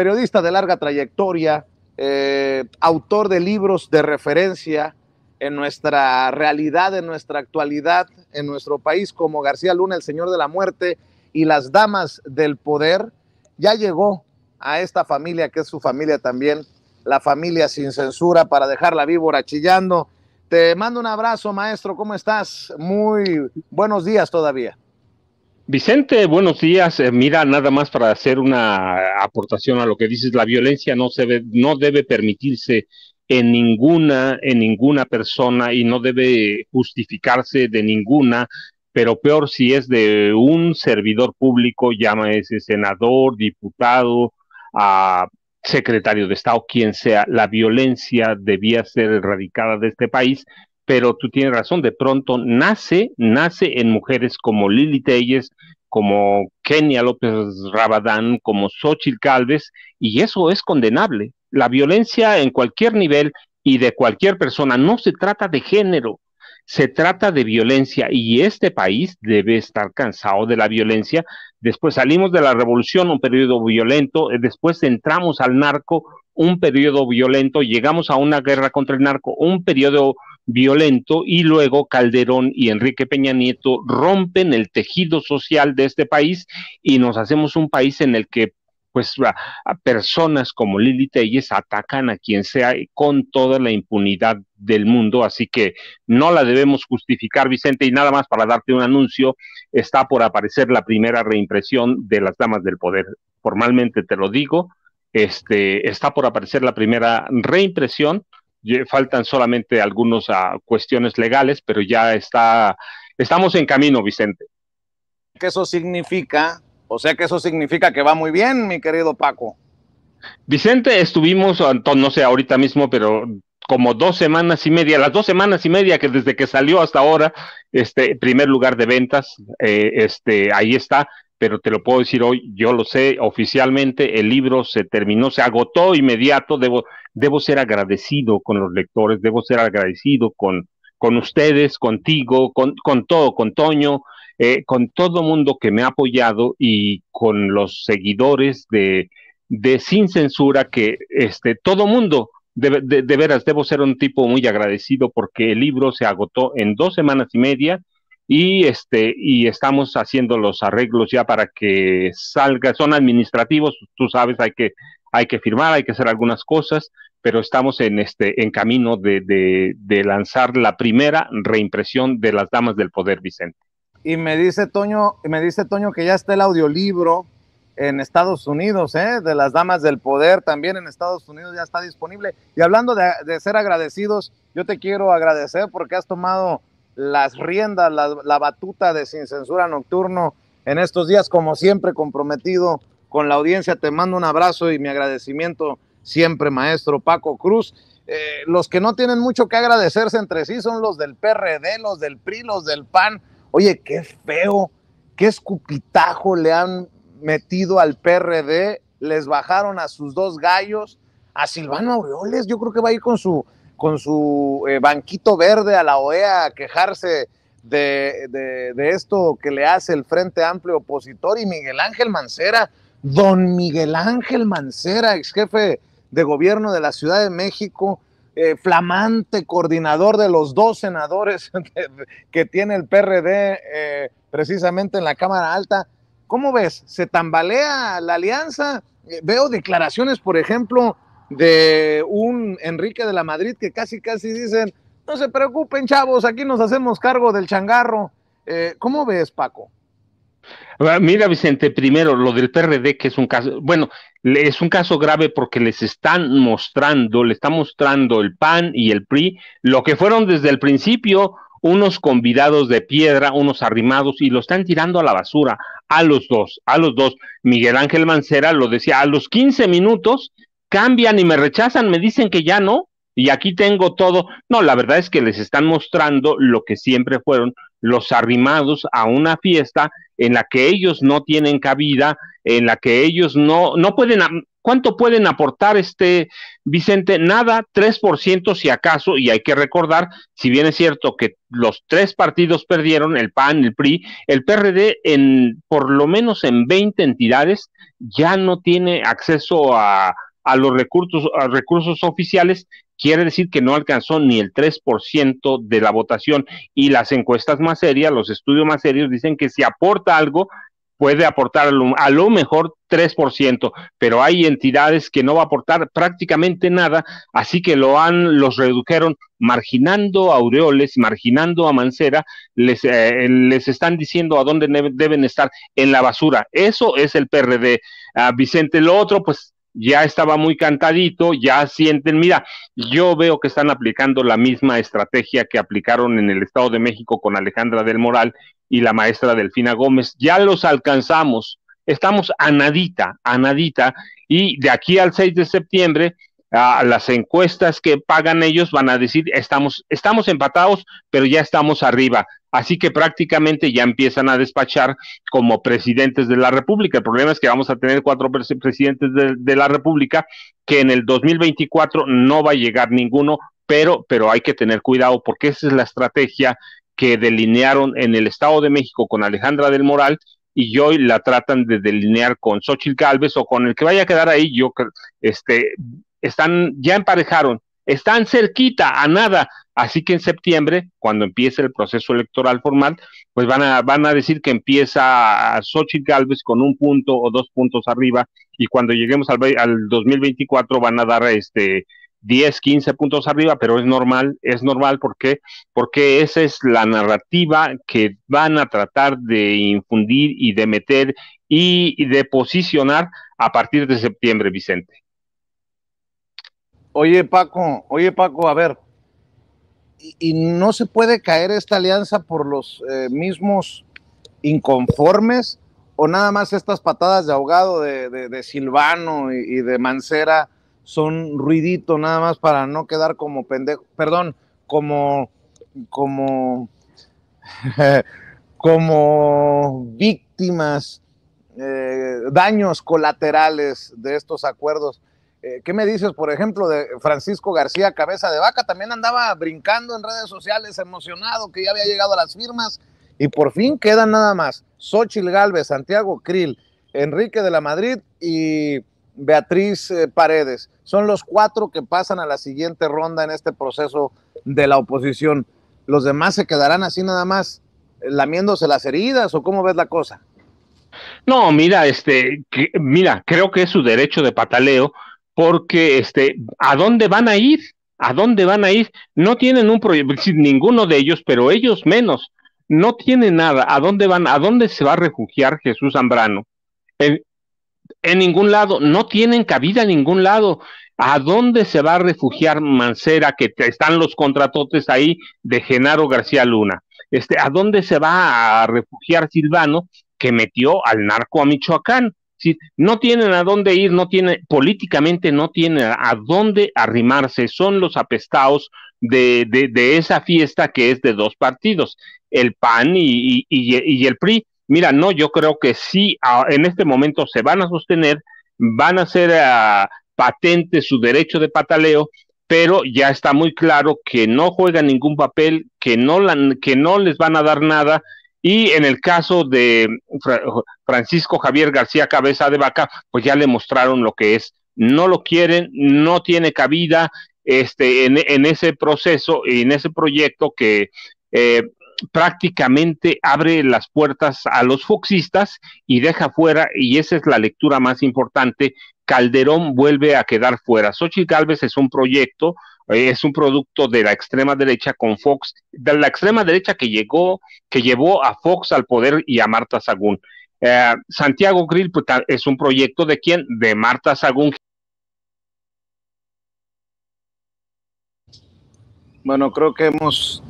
periodista de larga trayectoria, eh, autor de libros de referencia en nuestra realidad, en nuestra actualidad, en nuestro país, como García Luna, El Señor de la Muerte y Las Damas del Poder, ya llegó a esta familia, que es su familia también, la familia sin censura, para dejar la víbora chillando. Te mando un abrazo, maestro, ¿cómo estás? Muy buenos días todavía. Vicente, buenos días. Eh, mira, nada más para hacer una aportación a lo que dices, la violencia no se no debe permitirse en ninguna, en ninguna persona y no debe justificarse de ninguna, pero peor si es de un servidor público, ese senador, diputado, secretario de Estado, quien sea, la violencia debía ser erradicada de este país pero tú tienes razón, de pronto nace, nace en mujeres como Lili Telles, como Kenia López Rabadán, como Xochitl Calves, y eso es condenable. La violencia en cualquier nivel y de cualquier persona no se trata de género, se trata de violencia y este país debe estar cansado de la violencia. Después salimos de la revolución, un periodo violento, después entramos al narco, un periodo violento, llegamos a una guerra contra el narco, un periodo violento y luego Calderón y Enrique Peña Nieto rompen el tejido social de este país y nos hacemos un país en el que pues personas como Lili Telles atacan a quien sea con toda la impunidad del mundo, así que no la debemos justificar, Vicente, y nada más para darte un anuncio, está por aparecer la primera reimpresión de Las Damas del Poder, formalmente te lo digo, este, está por aparecer la primera reimpresión faltan solamente algunas ah, cuestiones legales, pero ya está, estamos en camino, Vicente. ¿Qué eso significa? O sea que eso significa que va muy bien, mi querido Paco. Vicente, estuvimos, no sé ahorita mismo, pero como dos semanas y media, las dos semanas y media que desde que salió hasta ahora, este primer lugar de ventas, eh, este, ahí está pero te lo puedo decir hoy, yo lo sé, oficialmente el libro se terminó, se agotó inmediato, debo, debo ser agradecido con los lectores, debo ser agradecido con, con ustedes, contigo, con, con todo, con Toño, eh, con todo mundo que me ha apoyado y con los seguidores de, de Sin Censura, que este, todo mundo, de, de, de veras, debo ser un tipo muy agradecido porque el libro se agotó en dos semanas y media y este y estamos haciendo los arreglos ya para que salga son administrativos tú sabes hay que hay que firmar hay que hacer algunas cosas pero estamos en este en camino de, lanzar la primera reimpresión de las damas del poder Vicente y me dice Toño me dice Toño que ya está el audiolibro en Estados Unidos, ¿eh? de las damas del poder también en Estados Unidos ya está disponible. Y hablando de, de ser agradecidos, yo te quiero agradecer porque has tomado las riendas, la, batuta de Sin Censura Nocturno en estos días, como siempre comprometido con la audiencia. Te mando un abrazo y mi agradecimiento siempre, maestro Paco Cruz. Eh, los que no tienen mucho que agradecerse entre sí son los del PRD, los del PRI, los del PAN. Oye, qué feo, qué escupitajo le han metido al PRD, les bajaron a sus dos gallos, a Silvano Aureoles, yo creo que va a ir con su con su eh, banquito verde a la OEA a quejarse de, esto que le hace el Frente Amplio Opositor y Miguel Ángel Mancera, don Miguel Ángel Mancera, ex jefe de gobierno de la Ciudad de México, eh, flamante coordinador de los dos senadores que, tiene el PRD eh, precisamente en la Cámara Alta. ¿Cómo ves? ¿Se tambalea la alianza? veo declaraciones, por ejemplo, de un Enrique de la Madrid que casi, casi dicen, no se preocupen chavos, aquí nos hacemos cargo del changarro. Eh, ¿Cómo ves, Paco? Ah, mira, Vicente, primero lo del PRD, que es un caso, bueno, es un caso grave porque les están mostrando, le está mostrando el PAN y el PRI, lo que fueron desde el principio unos convidados de piedra, unos arrimados, y lo están tirando a la basura, a los dos, a los dos. Miguel Ángel Mancera lo decía, a los 15 minutos cambian y me rechazan, me dicen que ya no, y aquí tengo todo. No, la verdad es que les están mostrando lo que siempre fueron los arrimados a una fiesta en la que ellos no tienen cabida, en la que ellos no, no pueden, ¿cuánto pueden aportar este Vicente? Nada, 3% si acaso, y hay que recordar, si bien es cierto que los tres partidos perdieron, el PAN, el PRI, el PRD en por lo menos en 20 entidades ya no tiene acceso a, a los recursos, a recursos oficiales, quiere decir que no alcanzó ni el 3% de la votación. Y las encuestas más serias, los estudios más serios dicen que si aporta algo, puede aportar a lo, mejor 3%, pero hay entidades que no va a aportar prácticamente nada, así que lo han, los redujeron marginando a Aureoles, marginando a Mancera, les, eh, les están diciendo a dónde deben estar en la basura. Eso es el PRD. Ah, Vicente, lo otro, pues ya estaba muy cantadito, ya sienten, mira, yo veo que están aplicando la misma estrategia que aplicaron en el Estado de México con Alejandra del Moral y la maestra Delfina Gómez, ya los alcanzamos, estamos a nadita, a nadita, y de aquí al 6 de septiembre a las encuestas que pagan ellos van a decir estamos, estamos empatados, pero ya estamos arriba. Así que prácticamente ya empiezan a despachar como presidentes de la República. El problema es que vamos a tener cuatro presidentes de, la República que en el 2024 no va a llegar ninguno, pero, pero hay que tener cuidado porque esa es la estrategia que delinearon en el Estado de México con Alejandra del Moral y hoy la tratan de delinear con Xochitl Galvez o con el que vaya a quedar ahí. Yo este, están, ya emparejaron, están cerquita a nada. Así que en septiembre, cuando empiece el proceso electoral formal, pues van a, van a decir que empieza Xochitl Galvez con un punto o dos puntos arriba, y cuando lleguemos al, al 2024 van a dar este 10, 15 puntos arriba, pero es normal, es normal porque, porque esa es la narrativa que van a tratar de infundir y de meter y de posicionar a partir de septiembre, Vicente. Oye, Paco, oye, Paco, a ver, y, no se puede caer esta alianza por los eh, mismos inconformes o nada más estas patadas de ahogado de, Silvano y, de Mancera son ruidito nada más para no quedar como pendejo, perdón, como, como, como víctimas, eh, daños colaterales de estos acuerdos. Eh, ¿Qué me dices, por ejemplo, de Francisco García Cabeza de Vaca? También andaba brincando en redes sociales, emocionado, que ya había llegado a las firmas. Y por fin quedan nada más Xochil Galvez, Santiago Krill, Enrique de la Madrid y Beatriz eh, Paredes. Son los cuatro que pasan a la siguiente ronda en este proceso de la oposición. ¿Los demás se quedarán así nada más eh, lamiéndose las heridas o cómo ves la cosa? No, mira, este, mira, creo que es su derecho de pataleo porque este, ¿a dónde van a ir? ¿A dónde van a ir? No tienen un proyecto, pues, ninguno de ellos, pero ellos menos, no tienen nada. ¿A dónde van? ¿A dónde se va a refugiar Jesús Zambrano? En, ningún lado, no tienen cabida en ningún lado. ¿A dónde se va a refugiar Mancera, que están los contratotes ahí de Genaro García Luna? Este, ¿A dónde se va a refugiar Silvano, que metió al narco a Michoacán? no tienen a dónde ir, no tienen, políticamente no tienen a dónde arrimarse, son los apestados de, de, esa fiesta que es de dos partidos, el PAN y, el PRI. Mira, no, yo creo que sí, en este momento se van a sostener, van a ser ah, patente su derecho de pataleo, pero ya está muy claro que no juega ningún papel, que no, que no les van a dar nada y en el caso de Francisco Javier García Cabeza de Vaca, pues ya le mostraron lo que es. No lo quieren, no tiene cabida este, en, ese proceso, y en ese proyecto que eh, prácticamente abre las puertas a los foxistas y deja fuera, y esa es la lectura más importante, Calderón vuelve a quedar fuera. Xochitl Galvez es un proyecto, eh, es un producto de la extrema derecha con Fox, de la extrema derecha que llegó, que llevó a Fox al poder y a Marta Sagún. Eh, Santiago Grill pues, es un proyecto de quién? De Marta Sagún. Bueno, creo que hemos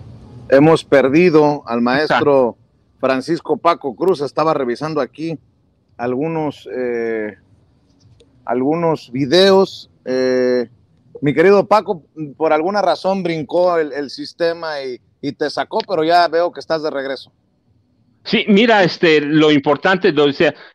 hemos perdido al maestro Francisco Paco Cruz. Estaba revisando aquí algunos, eh, algunos videos. Eh, mi querido Paco, por alguna razón brincó el, sistema y, te sacó, pero ya veo que estás de regreso. Sí, mira, este, lo importante, lo,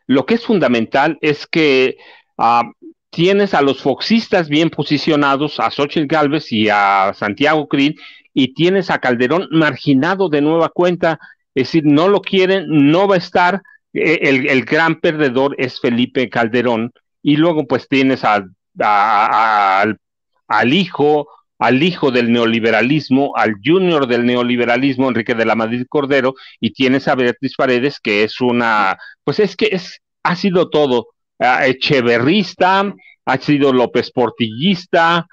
lo que es fundamental es que ah, tienes a los foxistas bien posicionados, a Xochitl Galvez y a Santiago Crin y tienes a Calderón marginado de nueva cuenta, es decir, no lo quieren, no va a estar, e, el, gran perdedor es Felipe Calderón, y luego pues tienes al, al hijo, al hijo del neoliberalismo, al junior del neoliberalismo, Enrique de la Madrid Cordero, y tienes a Beatriz Paredes, que es una, pues es que es, ha sido todo, echeverrista, ha sido López Portillista,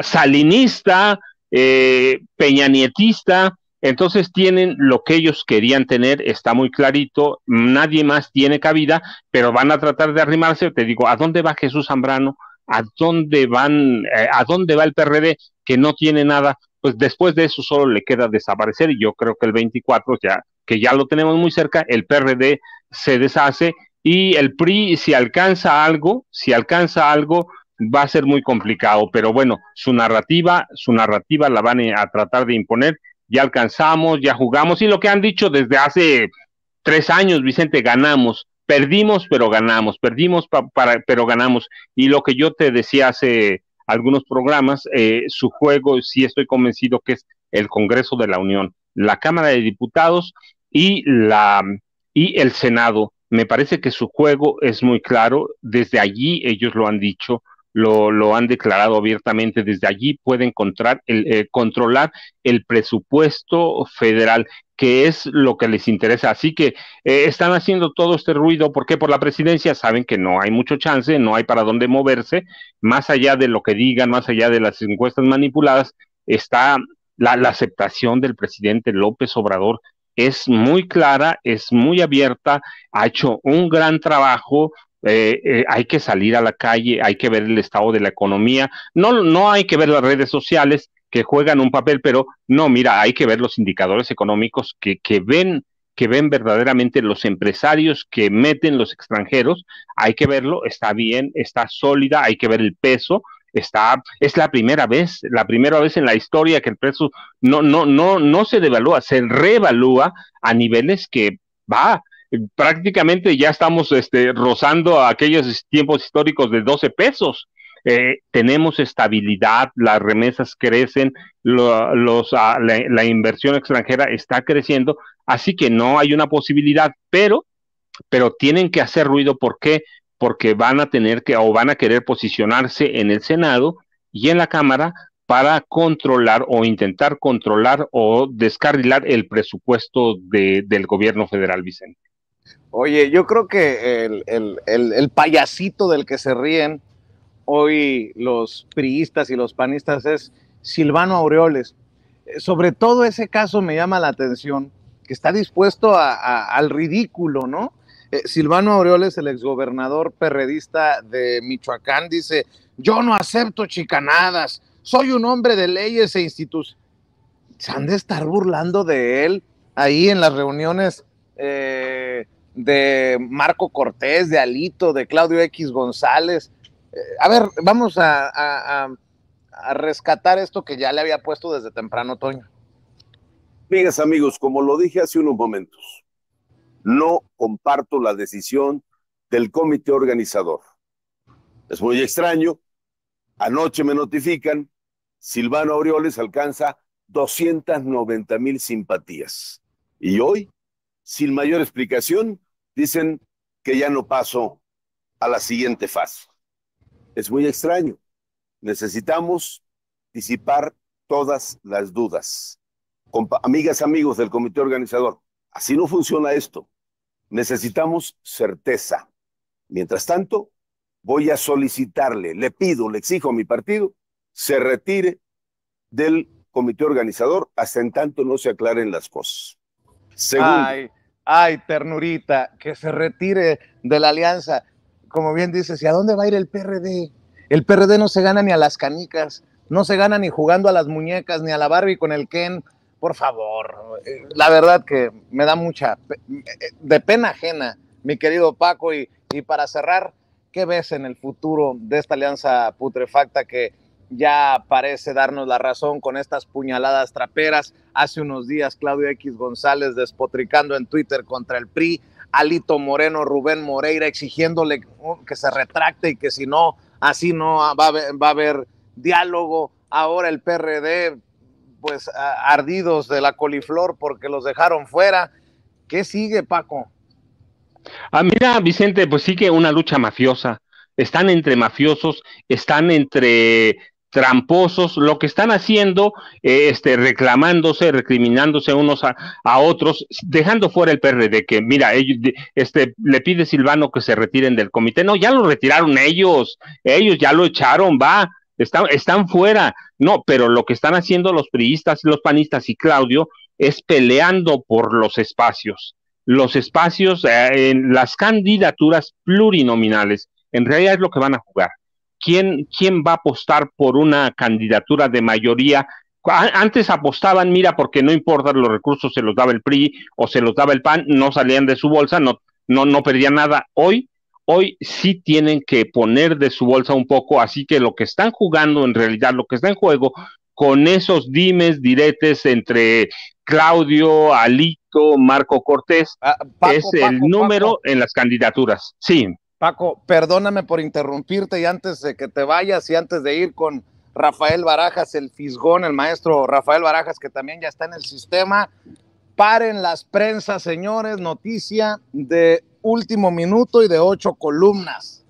salinista, eh, peñanietista, entonces tienen lo que ellos querían tener, está muy clarito, nadie más tiene cabida, pero van a tratar de arrimarse, te digo, ¿a dónde va Jesús Zambrano? ¿A dónde van, eh, a dónde va el PRD que no tiene nada? Pues después de eso solo le queda desaparecer y yo creo que el 24 ya que ya lo tenemos muy cerca, el PRD se deshace y el PRI si alcanza algo, si alcanza algo va a ser muy complicado, pero bueno, su narrativa, su narrativa la van eh, a tratar de imponer. Ya alcanzamos, ya jugamos, y lo que han dicho desde hace tres años, Vicente, ganamos, perdimos, pero ganamos, perdimos, para, pero ganamos. Y lo que yo te decía hace algunos programas, eh, su juego, sí estoy convencido que es el Congreso de la Unión, la Cámara de Diputados y, la, y el Senado. Me parece que su juego es muy claro, desde allí ellos lo han dicho, lo, han declarado abiertamente. Desde allí pueden eh, controlar el presupuesto federal que es lo que les interesa. Así que eh, están haciendo todo este ruido porque por la presidencia saben que no hay mucho chance, no hay para dónde moverse, más allá de lo que digan, más allá de las encuestas manipuladas, está la aceptación del presidente López Obrador. Es muy clara, es muy abierta, ha hecho un gran trabajo, eh, eh, hay que salir a la calle, hay que ver el estado de la economía, no, no hay que ver las redes sociales que juegan un papel, pero no, mira, hay que ver los indicadores económicos que, que ven que ven verdaderamente los empresarios que meten los extranjeros, hay que verlo, está bien, está sólida, hay que ver el peso, está es la primera vez, la primera vez en la historia que el peso no no no no se devalúa, se revalúa a niveles que va, prácticamente ya estamos este, rozando aquellos tiempos históricos de 12 pesos. Eh, tenemos estabilidad, las remesas crecen, ah, la, inversión extranjera está creciendo, así que no hay una posibilidad, pero, pero tienen que hacer ruido. ¿Por qué? Porque van a tener que o van a querer posicionarse en el Senado y en la Cámara para controlar o intentar controlar o descarrilar el presupuesto del gobierno federal, Vicente. Oye, yo creo que el, payasito del que se ríen hoy los priistas y los panistas es Silvano Aureoles. Eh, sobre todo ese caso me llama la atención, que está dispuesto a, al ridículo, ¿no? Eh, Silvano Aureoles, el exgobernador perredista de Michoacán, dice, yo no acepto chicanadas, soy un hombre de leyes e instituciones. Se han de estar burlando de él ahí en las reuniones eh, de Marco Cortés, de Alito, de Claudio X González. Eh, a ver, vamos a, a, rescatar esto que ya le había puesto desde temprano, otoño. Miren, amigos, como lo dije hace unos momentos, no comparto la decisión del comité organizador. Es muy extraño. Anoche me notifican, Silvano Aureoles alcanza 290 mil simpatías. Y hoy, sin mayor explicación, dicen que ya no paso a la siguiente fase. Es muy extraño. Necesitamos disipar todas las dudas. amigas, amigos del comité organizador, así no funciona esto. Necesitamos certeza. Mientras tanto, voy a solicitarle, le pido, le exijo a mi partido, se retire del comité organizador hasta en tanto no se aclaren las cosas. Segundo, ay, ternurita, que se retire de la alianza. Como bien dices, ¿y a dónde va a ir el PRD? El PRD no se gana ni a las canicas, no se gana ni jugando a las muñecas, ni a la Barbie con el Ken. Por favor, eh, la verdad que me da mucha, eh, de pena ajena, mi querido Paco. Y, y para cerrar, ¿qué ves en el futuro de esta alianza putrefacta que ya parece darnos la razón con estas puñaladas traperas. Hace unos días Claudio X González despotricando en Twitter contra el PRI, Alito Moreno, Rubén Moreira exigiéndole que se retracte y que si no, así no va a haber, diálogo. Ahora el PRD, pues ardidos de la coliflor porque los dejaron fuera. ¿Qué sigue, Paco? Ah, mira, Vicente, pues sigue una lucha mafiosa están entre mafiosos, están entre tramposos, lo que están haciendo, eh, este, reclamándose, recriminándose unos a, otros, dejando fuera el PRD, que mira, ellos, este, le pide Silvano que se retiren del comité, no, ya lo retiraron ellos, ellos ya lo echaron, va, están, están fuera, no, pero lo que están haciendo los priistas, los panistas y Claudio es peleando por los espacios, los espacios eh, en las candidaturas plurinominales, en realidad es lo que van a jugar quién, quién va a apostar por una candidatura de mayoría antes apostaban, mira, porque no importa, los recursos se los daba el PRI o se los daba el PAN, no salían de su bolsa, no, no, no perdían nada. Hoy, hoy sí tienen que poner de su bolsa un poco, así que lo que están jugando en realidad, lo que está en juego, con esos dimes, diretes entre Claudio, Alito, Marco Cortés, ah, es el número en las candidaturas. Sí. Paco, perdóname por interrumpirte y antes de que te vayas y antes de ir con Rafael Barajas, el fisgón, el maestro Rafael Barajas, que también ya está en el sistema. Paren las prensas, señores, noticia de último minuto y de ocho columnas.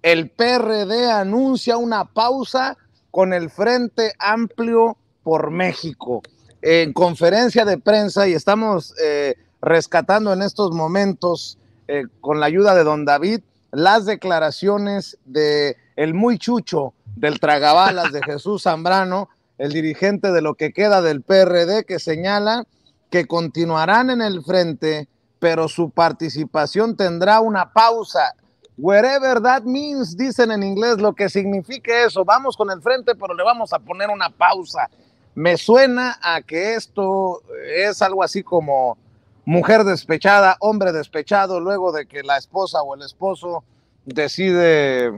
El PRD anuncia una pausa con el Frente Amplio por México. En conferencia de prensa, y estamos eh, rescatando en estos momentos eh, con la ayuda de don David, las declaraciones de el muy chucho del tragabalas de Jesús Zambrano, el dirigente de lo que queda del PRD, que señala que continuarán en el frente, pero su participación tendrá una pausa. Wherever that means, dicen en inglés, lo que significa eso. Vamos con el frente, pero le vamos a poner una pausa. Me suena a que esto es algo así como mujer despechada, hombre despechado, luego de que la esposa o el esposo decide, eh,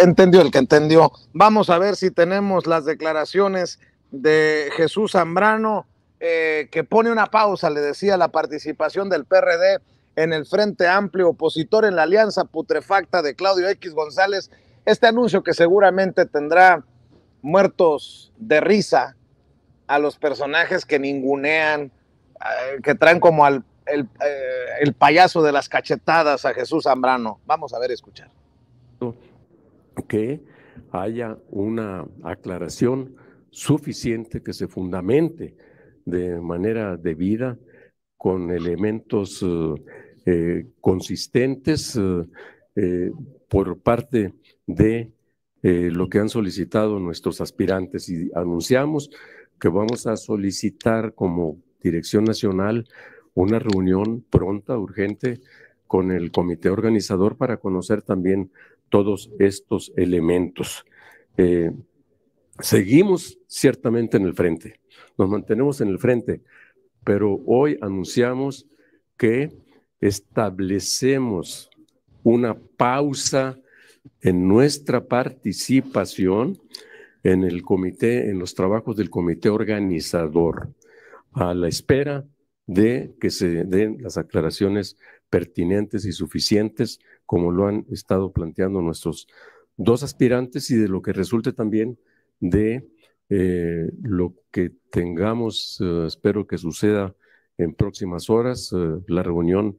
entendió el que entendió. Vamos a ver si tenemos las declaraciones de Jesús Zambrano, eh, que pone una pausa, le decía, la participación del PRD en el Frente Amplio opositor en la alianza putrefacta de Claudio X González. Este anuncio que seguramente tendrá muertos de risa a los personajes que ningunean, eh, que traen como eh, el, payaso de las cachetadas a Jesús Zambrano. Vamos a ver, escuchar. Que haya una aclaración suficiente que se fundamente de manera debida con elementos eh, consistentes por parte de lo que han solicitado nuestros aspirantes y anunciamos que vamos a solicitar como Dirección Nacional una reunión pronta, urgente, con el comité organizador para conocer también todos estos elementos. Eh, seguimos ciertamente en el frente, nos mantenemos en el frente, pero hoy anunciamos que establecemos una pausa en nuestra participación en el comité, en los trabajos del comité organizador a la espera de que se den las aclaraciones pertinentes y suficientes, como lo han estado planteando nuestros dos aspirantes y de lo que resulte también de eh, lo que tengamos, eh, espero que suceda en próximas horas, eh, la reunión.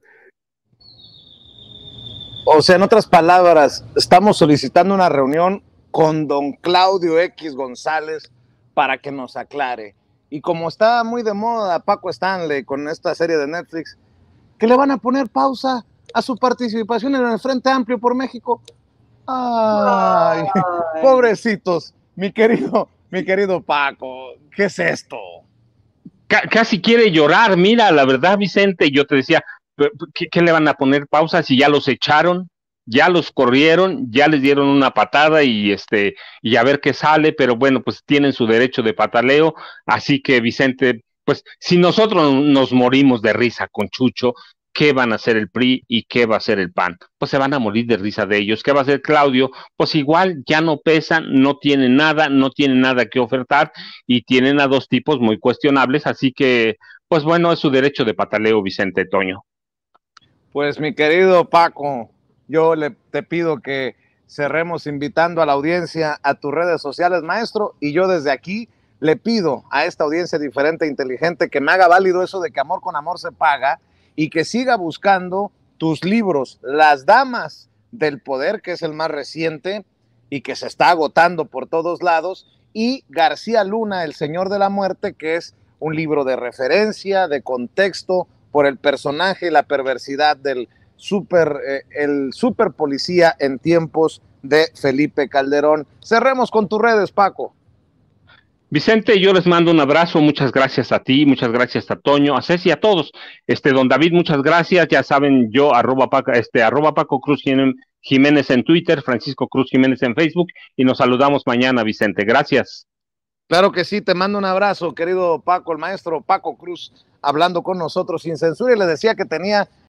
O sea, en otras palabras, estamos solicitando una reunión con don Claudio X González para que nos aclare. Y como está muy de moda Paco Stanley con esta serie de Netflix, que le van a poner pausa a su participación en el Frente Amplio por México. Ay, pobrecitos, mi querido, mi querido Paco, ¿qué es esto? casi quiere llorar, mira, la verdad, Vicente, yo te decía, ¿qué, le van a poner pausa si ya los echaron? ya los corrieron, ya les dieron una patada y este y a ver qué sale, pero bueno, pues tienen su derecho de pataleo, así que Vicente, pues si nosotros nos morimos de risa con Chucho, ¿qué van a hacer el PRI y qué va a hacer el PAN? Pues se van a morir de risa de ellos. ¿Qué va a hacer Claudio? Pues igual ya no pesan, no tienen nada, no tienen nada que ofertar y tienen a dos tipos muy cuestionables, así que pues bueno, es su derecho de pataleo Vicente Toño. Pues mi querido Paco, yo le, te pido que cerremos invitando a la audiencia a tus redes sociales, maestro, y yo desde aquí le pido a esta audiencia diferente e inteligente que me haga válido eso de que amor con amor se paga y que siga buscando tus libros, Las Damas del Poder, que es el más reciente y que se está agotando por todos lados, y García Luna, El Señor de la Muerte, que es un libro de referencia, de contexto, por el personaje y la perversidad del super, eh, el super policía en tiempos de Felipe Calderón. Cerremos con tus redes, Paco. Vicente, yo les mando un abrazo, muchas gracias a ti, muchas gracias a Toño, a Ceci, a todos. Este, don David, muchas gracias, ya saben, yo, arroba Paco, este, Paco Cruz Jiménez en Twitter, Francisco Cruz Jiménez en Facebook, y nos saludamos mañana, Vicente, gracias. Claro que sí, te mando un abrazo, querido Paco, el maestro Paco Cruz, hablando con nosotros sin censura, y le decía que tenía